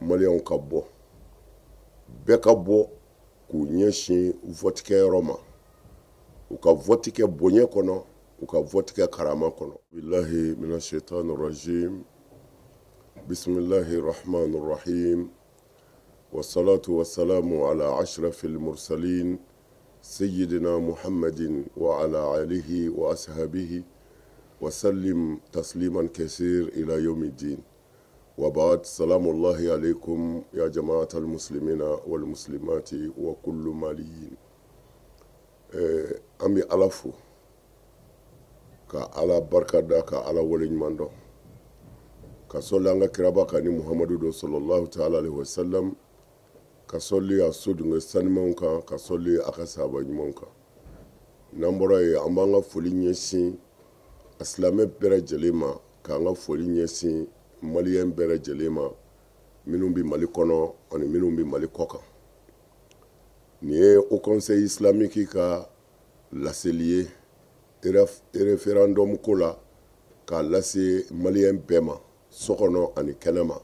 maliyɛnw ka bɔ bɛɛ ka bɔ k'u ɲɛsin wɔtikɛyɔrɔ ma u ka wɔti kɛ bonya kɔnɔ u ka wɔti kɛ karama kɔnɔ bilahi mina shaitan rajim bismillahi rahmani rahim والصلاة والسلام على أشرف المرسلين سيدنا محمد وعلى آله وأصحابه وسلم تسليما كثير إلى يوم الدين wa ba'ad salamullahi alaikum ya jama'atar musulmina wal musulmati wa kullu maliyin eh, an bi ala fo ka ala barika da ka ala waleɲuman dɔn ka sɔli an ka kiraba ka ni muhamadu don sallallahu ta'ala alaihi wasallam ka sɔli a so sodunga sanimanw kan ka sɔli a ka sahaba ɲumanw kan n'an bɔra ye an b'an ka foli ɲɛsin a silamɛ bɛɛ lajɛlen ma k'an ka foli ɲɛsin maliyɛn bɛɛ lajɛlen ma minnu bɛ mali kɔnɔ ani minnu bɛ mali kɔ kan nin ye o conseil islamique ka laseli ye referendum ko la k'a lase maliyɛn bɛɛ ma so kɔnɔ ani kɛnɛma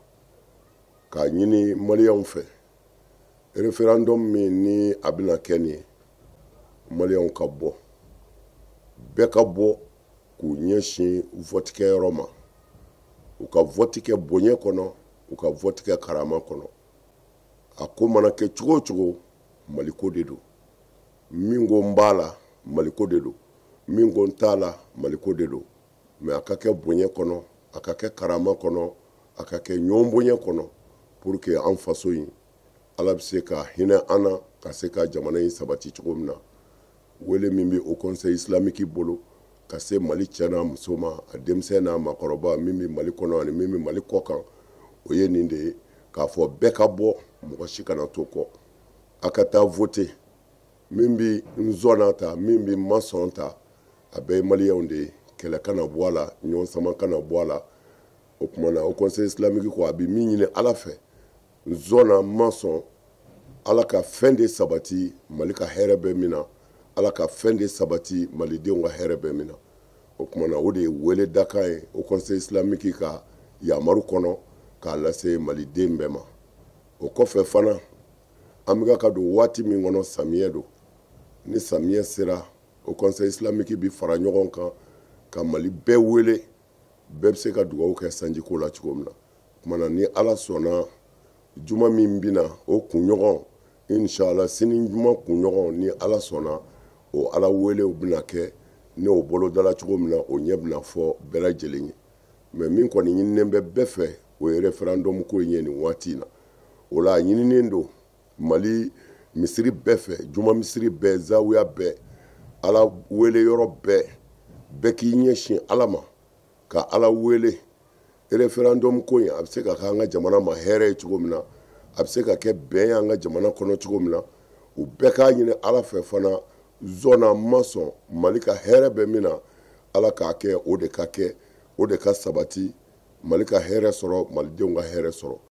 k'a ɲini maliyɛnw fɛ referendum min ni a bɛna kɛ nin ye maliyɛnw ka bɔ bɛɛ ka bɔ k'u ɲɛsin vote ma u ka vɔti kɛ bonya kɔnɔ u ka vɔti kɛ karama kɔnɔ a ko mana kɛ cogo o cogo maliko de do min ko n b'a la maliko de do min ko n t'a la maliko de do mɛ a ka kɛ bonya kɔnɔ a ka kɛ karama kɔnɔ a ka kɛ ɲɔn kɔnɔ pour que an faso yi ala be se ka hinɛ an na ka se ka jamana yi sabati cogo min na wele min be o conseil islamique bolo ka se mali cɛ n'a muso ma a denmisɛn n'a makɔrɔba min bɛ mali kɔnɔ ani min bɛ mali kɔ kan o ye nin de ye k'a fɔ bɛɛ ka bɔ mɔgɔ si kana to kɔ a ka taa vote min bɛ n zɔnna ta min bɛ n ma sɔn ta a bɛɛ ye maliyɛnw de ye kɛlɛ kana bɔ a la ɲɔgɔn sama kana bɔ a la o tuma na o conseil islamique ko a bɛ min ɲini ala fɛ n zɔnna n ma sɔn ala ka fɛn de sabati mali ka hɛrɛ bɛ min na. ala ka fɛn de sabati malidenw ka hɛrɛ bɛɛ min na o kumana o de ye wele dakan ye o conseil islamique ka yamaru kɔnɔ k'a lase maliden bɛɛ ma o kɔfɛ fana an bɛ ka don waati min kɔnɔ samiyɛ don ni samiyɛ sera o conseil islamique bi fara ɲɔgɔn kan ka mali bɛɛ wele bɛɛ bɛ se ka dugawu kɛ sanjiko la cogo min na kumana ni ala sɔnna juma min bɛ na o kunɲɔgɔn inshallah sini juma kunɲɔgɔn ni ala sɔnna o ala welew bɛna kɛ ne o bolodala cogo min na o ɲɛ bɛna fɔ bɛɛ lajɛlen ye mɛ min kɔni ɲininen bɛ bɛɛ fɛ o ye référendum ko in ye nin waati in na o la a ɲininen don Mali misiri bɛɛ fɛ juma misiri bɛɛ zawiya bɛɛ ala wele yɔrɔ bɛɛ bɛɛ k'i ɲɛsin ala ma ka ala wele référendum ko in a bɛ se ka kɛ an ka jamana ma hɛrɛ ye cogo min na a bɛ se ka kɛ bɛn y'an ka jamana kɔnɔ cogo min na u bɛɛ k'a ɲini ala fɛ fana zɔnna ma sɔn mali ka hɛrɛ bɛ min na ala k'a kɛ o de ka kɛ o de ka sabati mali ka hɛrɛ sɔrɔ malidenw ka hɛrɛ sɔrɔ